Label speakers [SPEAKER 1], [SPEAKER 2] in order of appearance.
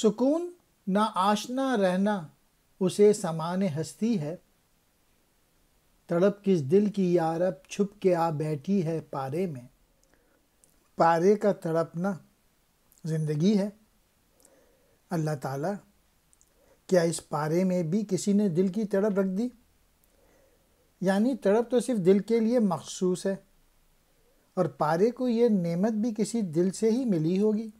[SPEAKER 1] सुकून ना आशना रहना उसे समान हस्ती है तड़प किस दिल की यारब छुप के आ बैठी है पारे में पारे का तड़पना ज़िंदगी है अल्लाह ताला क्या इस पारे में भी किसी ने दिल की तड़प रख दी यानी तड़प तो सिर्फ दिल के लिए मखसूस है और पारे को ये नेमत भी किसी दिल से ही मिली होगी